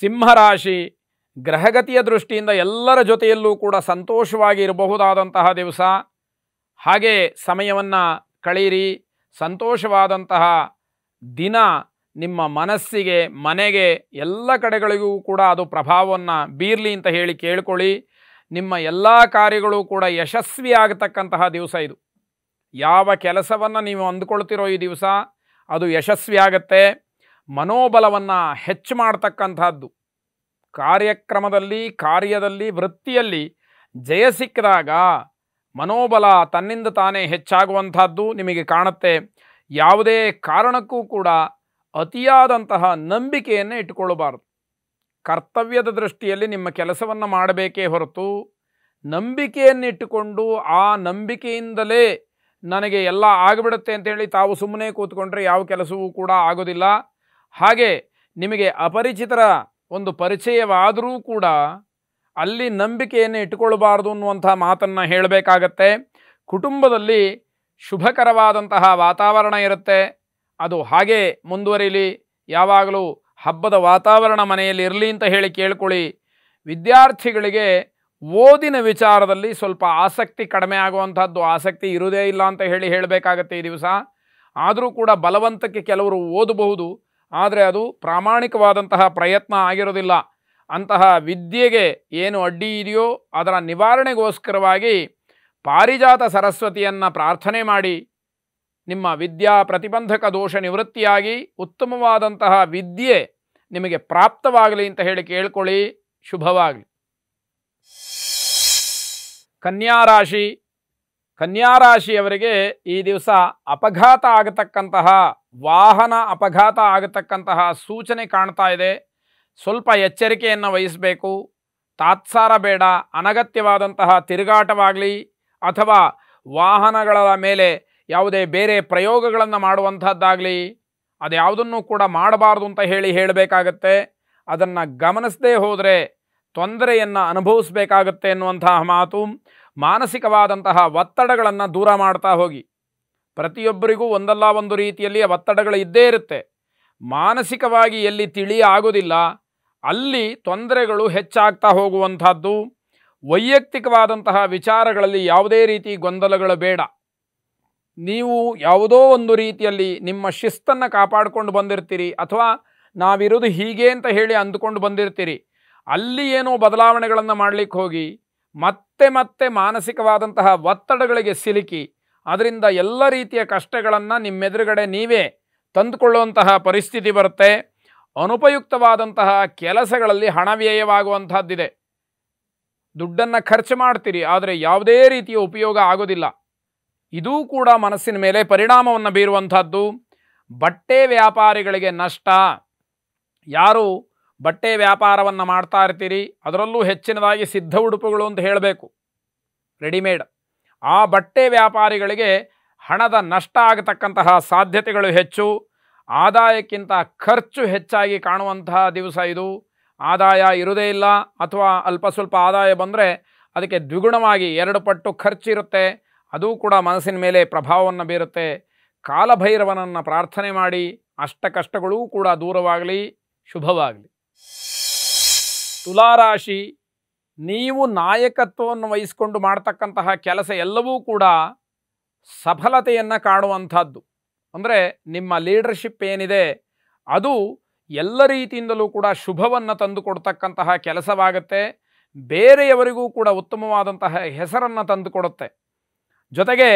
ಸಿಂಹರಾಶಿ ಗ್ರಹಗತಿಯ ದೃಷ್ಟಿಯಿಂದ ಎಲ್ಲರ ಜೊತೆಯಲ್ಲೂ ಕೂಡ ಸಂತೋಷವಾಗಿ ಇರಬಹುದಾದಂತಹ ದಿವಸ ಹಾಗೆ ಸಮಯವನ್ನು ಕಳೀರಿ ಸಂತೋಷವಾದಂತಹ ದಿನ ನಿಮ್ಮ ಮನಸ್ಸಿಗೆ ಮನೆಗೆ ಎಲ್ಲ ಕಡೆಗಳಿಗೂ ಕೂಡ ಅದು ಪ್ರಭಾವವನ್ನು ಬೀರಲಿ ಅಂತ ಹೇಳಿ ಕೇಳ್ಕೊಳ್ಳಿ ನಿಮ್ಮ ಎಲ್ಲ ಕಾರ್ಯಗಳು ಕೂಡ ಯಶಸ್ವಿ ಆಗತಕ್ಕಂತಹ ದಿವಸ ಇದು ಯಾವ ಕೆಲಸವನ್ನು ನೀವು ಅಂದ್ಕೊಳ್ತಿರೋ ಈ ದಿವಸ ಅದು ಯಶಸ್ವಿ ಆಗತ್ತೆ ಮನೋಬಲವನ್ನು ಹೆಚ್ಚು ಮಾಡ್ತಕ್ಕಂಥದ್ದು ಕಾರ್ಯಕ್ರಮದಲ್ಲಿ ಕಾರ್ಯದಲ್ಲಿ ವೃತ್ತಿಯಲ್ಲಿ ಜಯ ಸಿಕ್ಕಿದಾಗ ಮನೋಬಲ ತನ್ನಿಂದ ತಾನೇ ಹೆಚ್ಚಾಗುವಂಥದ್ದು ನಿಮಗೆ ಕಾಣುತ್ತೆ ಯಾವುದೇ ಕಾರಣಕ್ಕೂ ಕೂಡ ಅತಿಯಾದಂತಹ ನಂಬಿಕೆಯನ್ನು ಇಟ್ಟುಕೊಳ್ಳಬಾರದು ಕರ್ತವ್ಯದ ದೃಷ್ಟಿಯಲ್ಲಿ ನಿಮ್ಮ ಕೆಲಸವನ್ನು ಮಾಡಬೇಕೇ ಹೊರತು ನಂಬಿಕೆಯನ್ನಿಟ್ಟುಕೊಂಡು ಆ ನಂಬಿಕೆಯಿಂದಲೇ ನನಗೆ ಎಲ್ಲ ಆಗಿಬಿಡುತ್ತೆ ಅಂತೇಳಿ ತಾವು ಸುಮ್ಮನೆ ಕೂತ್ಕೊಂಡ್ರೆ ಯಾವ ಕೆಲಸವೂ ಕೂಡ ಆಗೋದಿಲ್ಲ ಹಾಗೆ ನಿಮಗೆ ಅಪರಿಚಿತರ ಒಂದು ಪರಿಚಯವಾದರೂ ಕೂಡ ಅಲ್ಲಿ ನಂಬಿಕೆಯನ್ನು ಇಟ್ಟುಕೊಳ್ಬಾರ್ದು ಅನ್ನುವಂಥ ಮಾತನ್ನು ಹೇಳಬೇಕಾಗತ್ತೆ ಕುಟುಂಬದಲ್ಲಿ ಶುಭಕರವಾದಂತಹ ವಾತಾವರಣ ಇರುತ್ತೆ ಅದು ಹಾಗೆ ಮುಂದುವರಿಲಿ ಯಾವಾಗಲೂ ಹಬ್ಬದ ವಾತಾವರಣ ಮನೆಯಲ್ಲಿ ಇರಲಿ ಅಂತ ಹೇಳಿ ಕೇಳ್ಕೊಳ್ಳಿ ವಿದ್ಯಾರ್ಥಿಗಳಿಗೆ ಓದಿನ ವಿಚಾರದಲ್ಲಿ ಸ್ವಲ್ಪ ಆಸಕ್ತಿ ಕಡಿಮೆ ಆಗುವಂಥದ್ದು ಆಸಕ್ತಿ ಇರುವುದೇ ಇಲ್ಲ ಅಂತ ಹೇಳಿ ಹೇಳಬೇಕಾಗತ್ತೆ ಈ ದಿವಸ ಆದರೂ ಕೂಡ ಬಲವಂತಕ್ಕೆ ಕೆಲವರು ಓದಬಹುದು ಆದರೆ ಅದು ಪ್ರಾಮಾಣಿಕವಾದಂತಹ ಪ್ರಯತ್ನ ಆಗಿರೋದಿಲ್ಲ ಅಂತಹ ವಿದ್ಯೆಗೆ ಏನು ಅಡ್ಡಿ ಇದೆಯೋ ಅದರ ನಿವಾರಣೆಗೋಸ್ಕರವಾಗಿ ಪಾರಿಜಾತ ಸರಸ್ವತಿಯನ್ನು ಪ್ರಾರ್ಥನೆ ಮಾಡಿ ನಿಮ್ಮ ವಿದ್ಯಾ ಪ್ರತಿಬಂಧಕ ದೋಷ ನಿವೃತ್ತಿಯಾಗಿ ಉತ್ತಮವಾದಂತಹ ವಿದ್ಯೆ ನಿಮಗೆ ಪ್ರಾಪ್ತವಾಗಲಿ ಅಂತ ಹೇಳಿ ಕೇಳ್ಕೊಳ್ಳಿ ಶುಭವಾಗಲಿ ಕನ್ಯಾರಾಶಿ ಕನ್ಯಾರಾಶಿಯವರಿಗೆ ಈ ದಿವಸ ಅಪಘಾತ ಆಗತಕ್ಕಂತಹ ವಾಹನ ಅಪಘಾತ ಆಗತಕ್ಕಂತಹ ಸೂಚನೆ ಕಾಣ್ತಾ ಇದೆ ಸ್ವಲ್ಪ ಎಚ್ಚರಿಕೆಯನ್ನು ವಹಿಸಬೇಕು ತಾತ್ಸಾರ ಬೇಡ ಅನಗತ್ಯವಾದಂತಹ ತಿರುಗಾಟವಾಗಲಿ ಅಥವಾ ವಾಹನಗಳ ಮೇಲೆ ಯಾವುದೇ ಬೇರೆ ಪ್ರಯೋಗಗಳನ್ನು ಮಾಡುವಂಥದ್ದಾಗಲಿ ಯಾವುದನ್ನು ಕೂಡ ಮಾಡಬಾರ್ದು ಅಂತ ಹೇಳಿ ಹೇಳಬೇಕಾಗತ್ತೆ ಅದನ್ನು ಗಮನಿಸದೇ ಹೋದರೆ ತೊಂದರೆಯನ್ನು ಅನುಭವಿಸಬೇಕಾಗತ್ತೆ ಎನ್ನುವಂತಹ ಮಾತು ಮಾನಸಿಕವಾದಂತಹ ಒತ್ತಡಗಳನ್ನು ದೂರ ಮಾಡ್ತಾ ಹೋಗಿ ಪ್ರತಿಯೊಬ್ಬರಿಗೂ ಒಂದಲ್ಲ ಒಂದು ರೀತಿಯಲ್ಲಿ ಒತ್ತಡಗಳು ಇದ್ದೇ ಇರುತ್ತೆ ಮಾನಸಿಕವಾಗಿ ಎಲ್ಲಿ ತಿಳಿ ಆಗೋದಿಲ್ಲ ಅಲ್ಲಿ ತೊಂದರೆಗಳು ಹೆಚ್ಚಾಗ್ತಾ ಹೋಗುವಂಥದ್ದು ವೈಯಕ್ತಿಕವಾದಂತಹ ವಿಚಾರಗಳಲ್ಲಿ ಯಾವುದೇ ರೀತಿ ಗೊಂದಲಗಳು ಬೇಡ ನೀವು ಯಾವುದೋ ಒಂದು ರೀತಿಯಲ್ಲಿ ನಿಮ್ಮ ಶಿಸ್ತನ್ನು ಕಾಪಾಡಿಕೊಂಡು ಬಂದಿರ್ತೀರಿ ಅಥವಾ ನಾವಿರೋದು ಹೀಗೆ ಅಂತ ಹೇಳಿ ಅಂದುಕೊಂಡು ಬಂದಿರ್ತೀರಿ ಅಲ್ಲಿ ಏನೋ ಬದಲಾವಣೆಗಳನ್ನು ಮಾಡಲಿಕ್ಕೆ ಹೋಗಿ ಮತ್ತೆ ಮತ್ತೆ ಮಾನಸಿಕವಾದಂತಹ ಒತ್ತಡಗಳಿಗೆ ಸಿಲುಕಿ ಅದರಿಂದ ಎಲ್ಲ ರೀತಿಯ ಕಷ್ಟಗಳನ್ನು ನಿಮ್ಮೆದುರುಗಡೆ ನೀವೇ ತಂದುಕೊಳ್ಳುವಂತಹ ಪರಿಸ್ಥಿತಿ ಬರುತ್ತೆ ಅನುಪಯುಕ್ತವಾದಂತಹ ಕೆಲಸಗಳಲ್ಲಿ ಹಣ ವ್ಯಯವಾಗುವಂಥದ್ದಿದೆ ದುಡ್ಡನ್ನು ಖರ್ಚು ಮಾಡ್ತೀರಿ ಆದರೆ ಯಾವುದೇ ರೀತಿಯ ಉಪಯೋಗ ಆಗೋದಿಲ್ಲ ಇದೂ ಕೂಡ ಮನಸ್ಸಿನ ಮೇಲೆ ಪರಿಣಾಮವನ್ನು ಬೀರುವಂಥದ್ದು ಬಟ್ಟೆ ವ್ಯಾಪಾರಿಗಳಿಗೆ ನಷ್ಟ ಯಾರು ಬಟ್ಟೆ ವ್ಯಾಪಾರವನ್ನು ಮಾಡ್ತಾ ಇರ್ತೀರಿ ಅದರಲ್ಲೂ ಹೆಚ್ಚಿನದಾಗಿ ಸಿದ್ಧ ಉಡುಪುಗಳು ಅಂತ ಹೇಳಬೇಕು ರೆಡಿಮೇಡ್ ಆ ಬಟ್ಟೆ ವ್ಯಾಪಾರಿಗಳಿಗೆ ಹಣದ ನಷ್ಟ ಆಗತಕ್ಕಂತಹ ಸಾಧ್ಯತೆಗಳು ಹೆಚ್ಚು ಆದಾಯಕ್ಕಿಂತ ಖರ್ಚು ಹೆಚ್ಚಾಗಿ ಕಾಣುವಂತಹ ದಿವಸ ಇದು ಆದಾಯ ಇರುವುದೇ ಇಲ್ಲ ಅಥವಾ ಅಲ್ಪ ಸ್ವಲ್ಪ ಆದಾಯ ಬಂದರೆ ಅದಕ್ಕೆ ದ್ವಿಗುಣವಾಗಿ ಎರಡು ಪಟ್ಟು ಖರ್ಚಿರುತ್ತೆ ಅದೂ ಕೂಡ ಮನಸ್ಸಿನ ಮೇಲೆ ಪ್ರಭಾವವನ್ನು ಬೀರುತ್ತೆ ಕಾಲಭೈರವನನ್ನು ಪ್ರಾರ್ಥನೆ ಮಾಡಿ ಅಷ್ಟ ಕಷ್ಟಗಳೂ ಕೂಡ ದೂರವಾಗಲಿ ಶುಭವಾಗಲಿ ತುಲಾರಾಶಿ ನೀವು ನಾಯಕತ್ವವನ್ನು ವಹಿಸಿಕೊಂಡು ಮಾಡ್ತಕ್ಕಂತಹ ಕೆಲಸ ಎಲ್ಲವೂ ಕೂಡ ಸಫಲತೆಯನ್ನು ಕಾಣುವಂಥದ್ದು ಅಂದರೆ ನಿಮ್ಮ ಲೀಡರ್ಶಿಪ್ ಏನಿದೆ ಅದು ಎಲ್ಲ ರೀತಿಯಿಂದಲೂ ಕೂಡ ಶುಭವನ್ನು ತಂದುಕೊಡ್ತಕ್ಕಂತಹ ಕೆಲಸವಾಗುತ್ತೆ ಬೇರೆಯವರಿಗೂ ಕೂಡ ಉತ್ತಮವಾದಂತಹ ಹೆಸರನ್ನು ತಂದುಕೊಡುತ್ತೆ ಜೊತೆಗೆ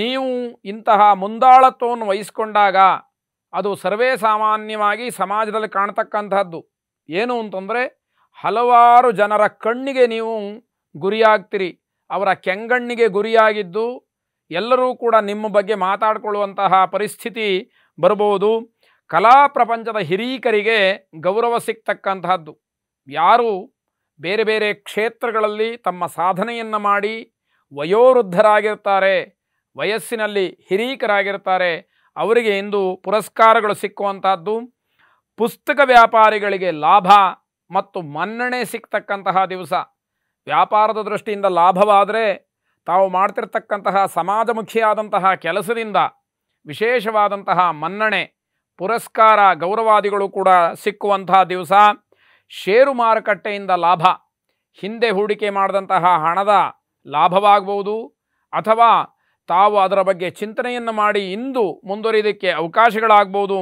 ನೀವು ಇಂತಹ ಮುಂದಾಳತ್ವವನ್ನು ವಹಿಸಿಕೊಂಡಾಗ ಅದು ಸರ್ವೇ ಸಾಮಾನ್ಯವಾಗಿ ಸಮಾಜದಲ್ಲಿ ಕಾಣ್ತಕ್ಕಂಥದ್ದು ಏನು ಅಂತಂದರೆ ಹಲವಾರು ಜನರ ಕಣ್ಣಿಗೆ ನೀವು ಗುರಿಯಾಗ್ತೀರಿ ಅವರ ಕೆಂಗಣ್ಣಿಗೆ ಗುರಿಯಾಗಿದ್ದು ಎಲ್ಲರೂ ಕೂಡ ನಿಮ್ಮ ಬಗ್ಗೆ ಮಾತಾಡಿಕೊಳ್ಳುವಂತಹ ಪರಿಸ್ಥಿತಿ ಬರಬಹುದು ಕಲಾ ಪ್ರಪಂಚದ ಹಿರೀಕರಿಗೆ ಗೌರವ ಸಿಗ್ತಕ್ಕಂತಹದ್ದು ಯಾರು ಬೇರೆ ಬೇರೆ ಕ್ಷೇತ್ರಗಳಲ್ಲಿ ತಮ್ಮ ಸಾಧನೆಯನ್ನು ಮಾಡಿ ವಯೋವೃದ್ಧರಾಗಿರ್ತಾರೆ ವಯಸ್ಸಿನಲ್ಲಿ ಹಿರೀಕರಾಗಿರ್ತಾರೆ ಅವರಿಗೆ ಇಂದು ಪುರಸ್ಕಾರಗಳು ಸಿಕ್ಕುವಂತಹದ್ದು ಪುಸ್ತಕ ವ್ಯಾಪಾರಿಗಳಿಗೆ ಲಾಭ ಮತ್ತು ಮನ್ನಣೆ ಸಿಗ್ತಕ್ಕಂತಹ ದಿವಸ ವ್ಯಾಪಾರದ ದೃಷ್ಟಿಯಿಂದ ಲಾಭವಾದರೆ ತಾವು ಮಾಡ್ತಿರ್ತಕ್ಕಂತಹ ಸಮಾಜಮುಖಿಯಾದಂತಹ ಕೆಲಸದಿಂದ ವಿಶೇಷವಾದಂತಹ ಮನ್ನಣೆ ಪುರಸ್ಕಾರ ಗೌರವಾದಿಗಳು ಕೂಡ ಸಿಕ್ಕುವಂತಹ ದಿವಸ ಷೇರು ಮಾರುಕಟ್ಟೆಯಿಂದ ಲಾಭ ಹಿಂದೆ ಹೂಡಿಕೆ ಮಾಡಿದಂತಹ ಹಣದ ಲಾಭವಾಗಬಹುದು ಅಥವಾ ತಾವು ಅದರ ಬಗ್ಗೆ ಚಿಂತನೆಯನ್ನು ಮಾಡಿ ಇಂದು ಮುಂದುವರಿಯೋದಕ್ಕೆ ಅವಕಾಶಗಳಾಗ್ಬೋದು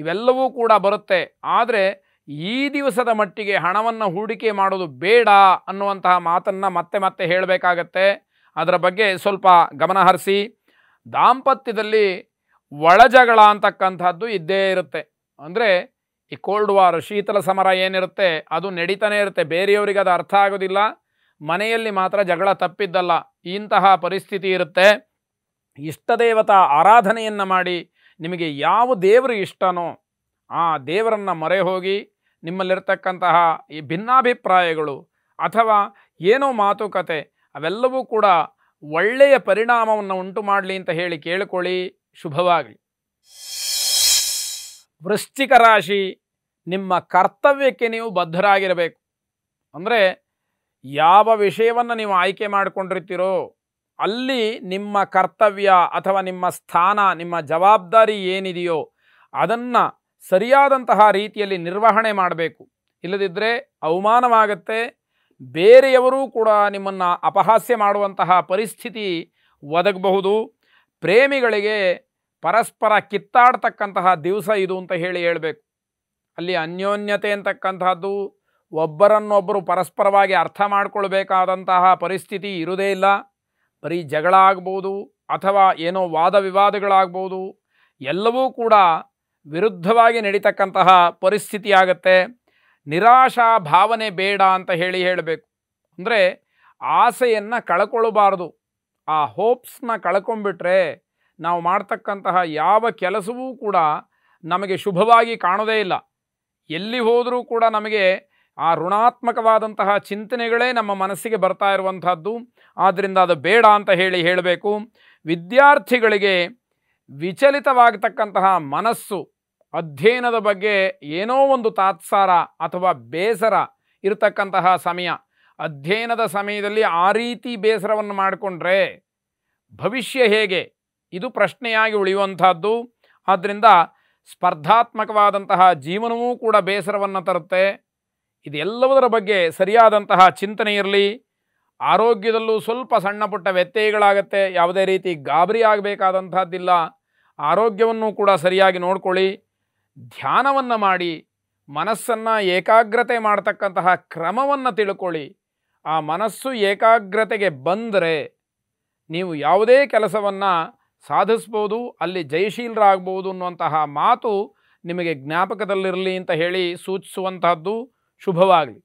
ಇವೆಲ್ಲವೂ ಕೂಡ ಬರುತ್ತೆ ಆದರೆ ಈ ದಿವಸದ ಮಟ್ಟಿಗೆ ಹಣವನ್ನು ಹೂಡಿಕೆ ಮಾಡೋದು ಬೇಡ ಅನ್ನುವಂತಹ ಮಾತನ್ನು ಮತ್ತೆ ಮತ್ತೆ ಹೇಳಬೇಕಾಗತ್ತೆ ಅದರ ಬಗ್ಗೆ ಸ್ವಲ್ಪ ಗಮನಹರಿಸಿ ದಾಂಪತ್ಯದಲ್ಲಿ ಒಳಜಗಳ ಅಂತಕ್ಕಂಥದ್ದು ಇದ್ದೇ ಇರುತ್ತೆ ಅಂದರೆ ಈ ಕೋಲ್ಡ್ ವಾರ್ ಶೀತಲ ಸಮರ ಏನಿರುತ್ತೆ ಅದು ನಡೀತಾನೆ ಇರುತ್ತೆ ಬೇರೆಯವರಿಗೆ ಅದು ಅರ್ಥ ಆಗೋದಿಲ್ಲ ಮನೆಯಲ್ಲಿ ಮಾತ್ರ ಜಗಳ ತಪ್ಪಿದ್ದಲ್ಲ ಇಂತಹ ಪರಿಸ್ಥಿತಿ ಇರುತ್ತೆ ಇಷ್ಟದೇವತಾ ಆರಾಧನೆಯನ್ನು ಮಾಡಿ ನಿಮಗೆ ಯಾವ ದೇವರು ಇಷ್ಟನೋ ಆ ದೇವರನ್ನು ಮೊರೆ ಹೋಗಿ ನಿಮ್ಮಲ್ಲಿರ್ತಕ್ಕಂತಹ ಈ ಭಿನ್ನಾಭಿಪ್ರಾಯಗಳು ಅಥವಾ ಏನೋ ಮಾತುಕತೆ ಅವೆಲ್ಲವೂ ಕೂಡ ಒಳ್ಳೆಯ ಪರಿಣಾಮವನ್ನು ಉಂಟು ಮಾಡಲಿ ಅಂತ ಹೇಳಿ ಕೇಳಿಕೊಳ್ಳಿ ಶುಭವಾಗಲಿ ವೃಶ್ಚಿಕ ರಾಶಿ ನಿಮ್ಮ ಕರ್ತವ್ಯಕ್ಕೆ ನೀವು ಬದ್ಧರಾಗಿರಬೇಕು ಅಂದರೆ ಯಾವ ವಿಷಯವನ್ನು ನೀವು ಆಯ್ಕೆ ಮಾಡಿಕೊಂಡಿರ್ತೀರೋ ಅಲ್ಲಿ ನಿಮ್ಮ ಕರ್ತವ್ಯ ಅಥವಾ ನಿಮ್ಮ ಸ್ಥಾನ ನಿಮ್ಮ ಜವಾಬ್ದಾರಿ ಏನಿದೆಯೋ ಅದನ್ನು ಸರಿಯಾದಂತಹ ರೀತಿಯಲ್ಲಿ ನಿರ್ವಹಣೆ ಮಾಡಬೇಕು ಇಲ್ಲದಿದ್ದರೆ ಅವಮಾನವಾಗತ್ತೆ ಬೇರೆಯವರೂ ಕೂಡ ನಿಮ್ಮನ್ನು ಅಪಹಾಸ್ಯ ಮಾಡುವಂತಹ ಪರಿಸ್ಥಿತಿ ಒದಗಬಹುದು ಪ್ರೇಮಿಗಳಿಗೆ ಪರಸ್ಪರ ಕಿತ್ತಾಡ್ತಕ್ಕಂತಹ ದಿವಸ ಇದು ಅಂತ ಹೇಳಿ ಹೇಳಬೇಕು ಅಲ್ಲಿ ಅನ್ಯೋನ್ಯತೆ ಅಂತಕ್ಕಂತಹದ್ದು ಒಬ್ಬರನ್ನೊಬ್ಬರು ಪರಸ್ಪರವಾಗಿ ಅರ್ಥ ಮಾಡಿಕೊಳ್ಬೇಕಾದಂತಹ ಪರಿಸ್ಥಿತಿ ಇರುವುದೇ ಇಲ್ಲ ಬರೀ ಜಗಳ ಆಗ್ಬೋದು ಅಥವಾ ಏನೋ ವಾದ ವಿವಾದಗಳಾಗ್ಬೋದು ಎಲ್ಲವೂ ಕೂಡ ವಿರುದ್ಧವಾಗಿ ನಡೀತಕ್ಕಂತಹ ಪರಿಸ್ಥಿತಿಯಾಗತ್ತೆ ನಿರಾಶಾ ಭಾವನೆ ಬೇಡ ಅಂತ ಹೇಳಿ ಹೇಳಬೇಕು ಅಂದರೆ ಆಸೆಯನ್ನು ಕಳ್ಕೊಳ್ಳಬಾರ್ದು ಆ ಹೋಪ್ಸ್ನ ಕಳ್ಕೊಂಬಿಟ್ರೆ ನಾವು ಮಾಡ್ತಕ್ಕಂತಹ ಯಾವ ಕೆಲಸವೂ ಕೂಡ ನಮಗೆ ಶುಭವಾಗಿ ಕಾಣೋದೇ ಇಲ್ಲ ಎಲ್ಲಿ ಹೋದರೂ ಕೂಡ ನಮಗೆ ಆ ಋಣಾತ್ಮಕವಾದಂತಹ ಚಿಂತನೆಗಳೇ ನಮ್ಮ ಮನಸ್ಸಿಗೆ ಬರ್ತಾ ಇರುವಂಥದ್ದು ಆದ್ದರಿಂದ ಅದು ಬೇಡ ಅಂತ ಹೇಳಿ ಹೇಳಬೇಕು ವಿದ್ಯಾರ್ಥಿಗಳಿಗೆ ವಿಚಲಿತವಾಗತಕ್ಕಂತಹ ಮನಸ್ಸು ಅಧ್ಯಯನದ ಬಗ್ಗೆ ಏನೋ ಒಂದು ತಾತ್ಸಾರ ಅಥವಾ ಬೇಸರ ಇರತಕ್ಕಂತಹ ಸಮಯ ಅಧ್ಯಯನದ ಸಮಯದಲ್ಲಿ ಆ ರೀತಿ ಬೇಸರವನ್ನು ಮಾಡಿಕೊಂಡ್ರೆ ಭವಿಷ್ಯ ಹೇಗೆ ಇದು ಪ್ರಶ್ನೆಯಾಗಿ ಉಳಿಯುವಂಥದ್ದು ಆದ್ದರಿಂದ ಸ್ಪರ್ಧಾತ್ಮಕವಾದಂತಹ ಜೀವನವೂ ಕೂಡ ಬೇಸರವನ್ನು ತರುತ್ತೆ ಇದೆಲ್ಲವುದರ ಬಗ್ಗೆ ಸರಿಯಾದಂತಹ ಚಿಂತನೆ ಇರಲಿ ಆರೋಗ್ಯದಲ್ಲೂ ಸ್ವಲ್ಪ ಸಣ್ಣ ಪುಟ್ಟ ವ್ಯತ್ಯಯಗಳಾಗತ್ತೆ ಯಾವುದೇ ರೀತಿ ಗಾಬರಿ ಆಗಬೇಕಾದಂಥದ್ದಿಲ್ಲ ಆರೋಗ್ಯವನ್ನು ಕೂಡ ಸರಿಯಾಗಿ ನೋಡ್ಕೊಳ್ಳಿ ಧ್ಯಾನವನ್ನು ಮಾಡಿ ಮನಸ್ಸನ್ನು ಏಕಾಗ್ರತೆ ಮಾಡತಕ್ಕಂತಹ ಕ್ರಮವನ್ನು ತಿಳ್ಕೊಳ್ಳಿ ಆ ಮನಸ್ಸು ಏಕಾಗ್ರತೆಗೆ ಬಂದರೆ ನೀವು ಯಾವುದೇ ಕೆಲಸವನ್ನು ಸಾಧಿಸ್ಬೋದು ಅಲ್ಲಿ ಜಯಶೀಲರಾಗ್ಬೋದು ಅನ್ನುವಂತಹ ಮಾತು ನಿಮಗೆ ಜ್ಞಾಪಕದಲ್ಲಿರಲಿ ಅಂತ ಹೇಳಿ ಸೂಚಿಸುವಂತಹದ್ದು ಶುಭವಾಗಲಿ